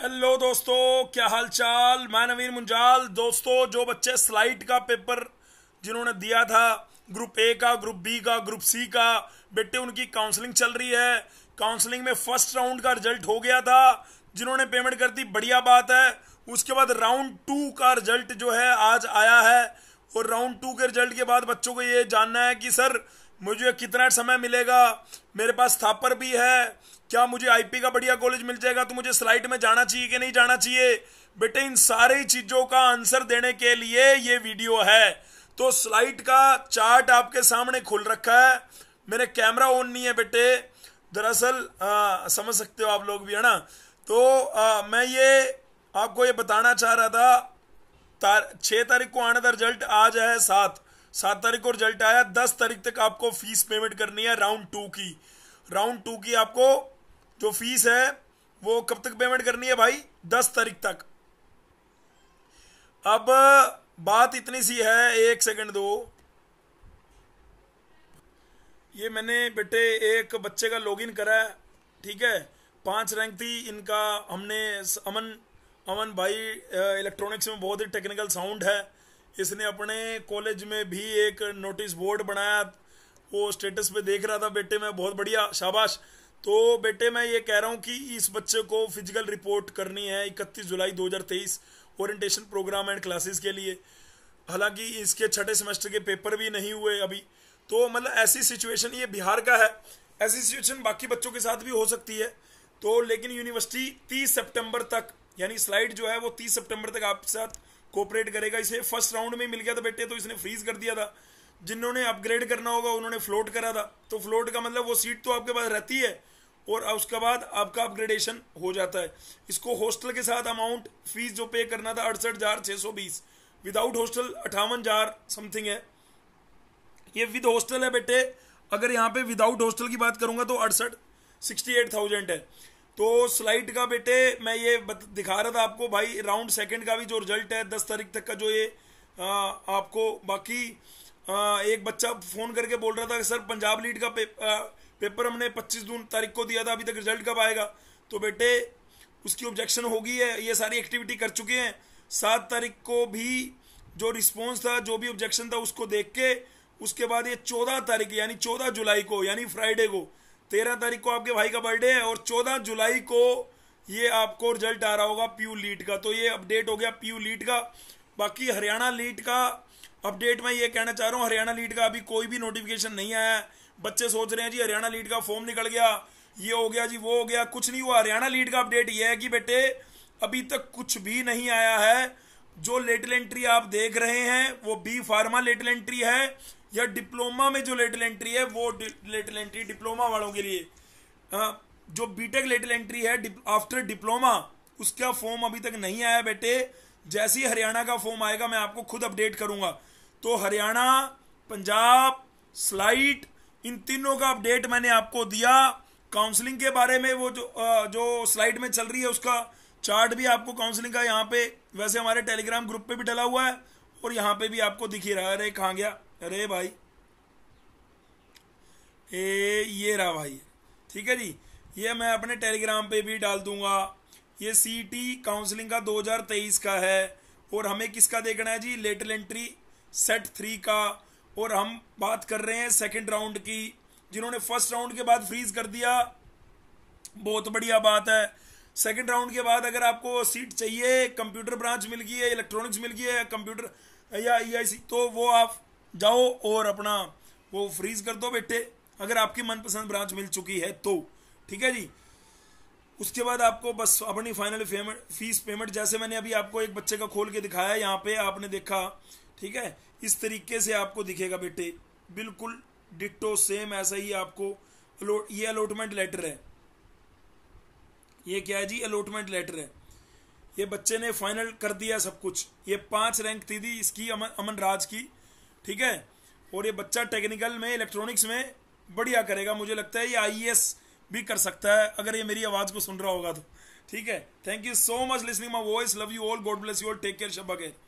hello दोस्तों क्या हाल चाल मैं नवीन मुंजाल दोस्तों जो बच्चे स्लाइड का पेपर जिन्होंने दिया था ग्रुप ए का ग्रुप बी का ग्रुप सी का बेटे उनकी काउंसलिंग चल रही है काउंसलिंग में फर्स्ट राउंड का रिजल्ट हो गया था जिन्होंने पेमेंट कर दी बढ़िया बात है उसके बाद राउंड टू का रिजल्ट जो है आज आया है और राउंड टू के रिजल्ट के बाद बच्चों को ये जानना है कि सर मुझे कितना समय मिलेगा मेरे पास थापर भी है क्या मुझे आईपी का बढ़िया कॉलेज मिल जाएगा तो मुझे स्लाइड में जाना चाहिए कि नहीं जाना चाहिए बेटे इन सारी चीजों का आंसर देने के लिए ये वीडियो है तो स्लाइड का चार्ट आपके सामने खुल रखा है मेरे कैमरा ऑन नहीं है बेटे दरअसल समझ सकते हो आप लोग भी है ना तो आ, मैं ये आपको ये बताना चाह रहा था छह तारीख को आने का रिजल्ट आज है सात सात तारीख को रिजल्ट आया दस तारीख तक आपको फीस पेमेंट करनी है राउंड टू की राउंड टू की आपको जो फीस है वो कब तक पेमेंट करनी है भाई दस तारीख तक अब बात इतनी सी है एक सेकंड दो ये मैंने बेटे एक बच्चे का लॉगिन करा है ठीक है पांच रैंक थी इनका हमने अमन अमन भाई इलेक्ट्रॉनिक्स में बहुत ही टेक्निकल साउंड है इसने अपने कॉलेज में भी एक नोटिस बोर्ड बनाया वो स्टेटस पे देख रहा था बेटे मैं बहुत बढ़िया शाबाश तो बेटे मैं ये कह रहा हूँ कि इस बच्चे को फिजिकल रिपोर्ट करनी है इकतीस जुलाई 2023 ओरिएंटेशन प्रोग्राम एंड क्लासेस के लिए हालांकि इसके छठे सेमेस्टर के पेपर भी नहीं हुए अभी तो मतलब ऐसी सिचुएशन ये बिहार का है ऐसी सिचुएशन बाकी बच्चों के साथ भी हो सकती है तो लेकिन यूनिवर्सिटी 30 सितंबर तक यानी स्लाइड जो है वो 30 सितंबर तक आपके साथ कोऑपरेट करेगा इसे फर्स्ट राउंड में मिल गया था बेटे तो इसने फ्रीज कर दिया था जिन्होंने अपग्रेड करना होगा उन्होंने फ्लोट करा था तो फ्लोट का मतलब वो सीट तो आपके पास रहती है और उसके बाद आपका अपग्रेडेशन हो जाता है इसको हॉस्टल के साथ अमाउंट फीस जो पे करना था अड़सठ हजार छह सौ बीस विदाउट हॉस्टल अठावन हजार समथिंग है ये विद हॉस्टल है बेटे अगर यहाँ पे विदाउट हॉस्टल की बात करूंगा तो अड़सठ सिक्सटी एट थाउजेंड है तो स्लाइड का बेटे मैं ये दिखा रहा था आपको भाई राउंड सेकंड का भी जो रिजल्ट है दस तारीख तक का जो ये आ, आपको बाकी आ, एक बच्चा फोन करके बोल रहा था कि सर पंजाब लीड का पे, आ, पेपर हमने पच्चीस जून तारीख को दिया था अभी तक रिजल्ट कब आएगा तो बेटे उसकी ऑब्जेक्शन होगी है ये सारी एक्टिविटी कर चुके हैं सात तारीख को भी जो रिस्पॉन्स था जो भी ऑब्जेक्शन था उसको देख के उसके बाद ये चौदह तारीख यानी चौदह जुलाई को यानी फ्राइडे को तेरह तारीख को आपके भाई का बर्थडे है और चौदह जुलाई को ये आपको रिजल्ट आ रहा होगा पीयू लीट का तो ये अपडेट हो गया पीयू लीट का बाकी हरियाणा लीट का अपडेट मैं ये कहना चाह रहा हूँ हरियाणा लीट का अभी कोई भी नोटिफिकेशन नहीं आया है बच्चे सोच रहे हैं जी हरियाणा लीड का फॉर्म निकल गया ये हो गया जी वो हो गया कुछ नहीं हुआ हरियाणा लीड का अपडेट ये है कि बेटे अभी तक कुछ भी नहीं आया है जो लेटल एंट्री आप देख रहे हैं वो बी फार्मा लेटल एंट्री है या डिप्लोमा में जो लेटल एंट्री है वो लेटल एंट्री डिप्लोमा वालों के लिए जो बीटेक लेटल एंट्री है आफ्टर डिप्लोमा उसका फॉर्म अभी तक नहीं आया बेटे जैसे ही हरियाणा का फॉर्म आएगा मैं आपको खुद अपडेट करूंगा तो हरियाणा पंजाब स्लाइट इन तीनों का अपडेट मैंने आपको दिया काउंसलिंग के बारे में वो जो जो स्लाइड में चल रही है उसका चार्ट भी आपको काउंसलिंग का यहाँ पे वैसे हमारे टेलीग्राम ग्रुप पे भी डला हुआ है और यहाँ पे भी आपको दिख ही रहा है अरे कहाँ गया अरे भाई ए ये रहा भाई ठीक है जी ये मैं अपने टेलीग्राम पे भी डाल दूंगा ये सीटी काउंसलिंग का 2023 का है और हमें किसका देखना है जी लेटल एंट्री सेट थ्री का और हम बात कर रहे हैं सेकंड राउंड की जिन्होंने फर्स्ट राउंड के बाद फ्रीज कर दिया बहुत बढ़िया बात है सेकंड राउंड के बाद अगर आपको सीट चाहिए कंप्यूटर ब्रांच मिल गई है इलेक्ट्रॉनिक्स मिल गई है कंप्यूटर या ई e तो वो आप जाओ और अपना वो फ्रीज कर दो बेटे अगर आपकी मनपसंद ब्रांच मिल चुकी है तो ठीक है जी उसके बाद आपको बस अपनी फाइनल पेमेंट फीस पेमेंट जैसे मैंने अभी आपको एक बच्चे का खोल के दिखाया यहाँ पे आपने देखा ठीक है इस तरीके से आपको दिखेगा बेटे बिल्कुल डिटो सेम ऐसा ही आपको ये अलॉटमेंट लेटर है ये क्या है जी अलॉटमेंट लेटर है ये बच्चे ने फाइनल कर दिया सब कुछ ये पांच रैंक थी थी इसकी अमन अमन राज की ठीक है और ये बच्चा टेक्निकल में इलेक्ट्रॉनिक्स में बढ़िया करेगा मुझे लगता है ये आई e भी कर सकता है अगर ये मेरी आवाज़ को सुन रहा होगा तो ठीक है thank you so much listening my voice love you all God bless you all take care शब्बा